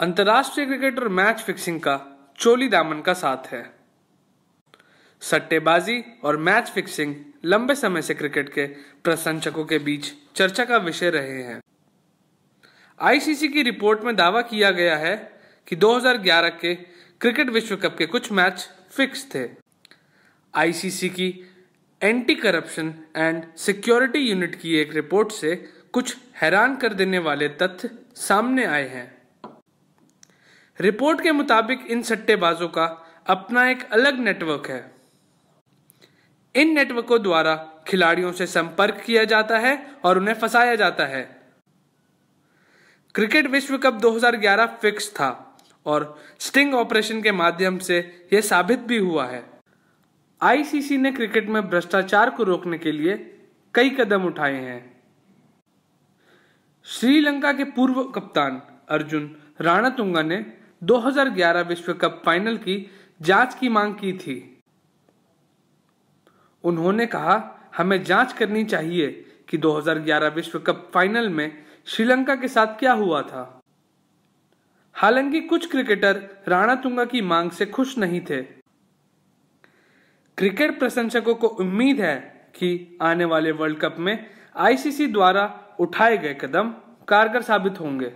अंतर्राष्ट्रीय क्रिकेट और match fixing का चोली दामन का साथ है सट्टेबाजी और मैच फिक्सिंग लंबे समय से क्रिकेट के प्रशंसकों के बीच चर्चा का विषय रहे हैं आईसीसी की रिपोर्ट में दावा किया गया है कि 2011 के क्रिकेट विश्व कप के कुछ मैच फिक्स थे आईसीसी की anti corruption and security unit की एक रिपोर्ट से कुछ हैरान कर देने वाले तथ्य सामने आए हैं रिपोर्ट के मुताबिक इन सट्टेबाजों का अपना एक अलग नेटवर्क है इन नेटवर्कों द्वारा खिलाड़ियों से संपर्क किया जाता है और उन्हें फंसाया जाता है क्रिकेट विश्व कप 2011 फिक्स था और स्टिंग ऑपरेशन के माध्यम से यह साबित भी हुआ है आईसीसी ने क्रिकेट में भ्रष्टाचार को रोकने के लिए कई कदम उठाए हैं श्रीलंका के पूर्व कप्तान अर्जुन राणा तुंगा ने 2011 विश्व कप फाइनल की जांच की मांग की थी उन्होंने कहा हमें जांच करनी चाहिए कि 2011 विश्व कप फाइनल में श्रीलंका के साथ क्या हुआ था हालांकि कुछ क्रिकेटर राणा तुंगा की मांग से खुश नहीं थे क्रिकेट प्रशंसकों को उम्मीद है कि आने वाले वर्ल्ड कप में आईसीसी द्वारा उठाए गए कदम कारगर साबित होंगे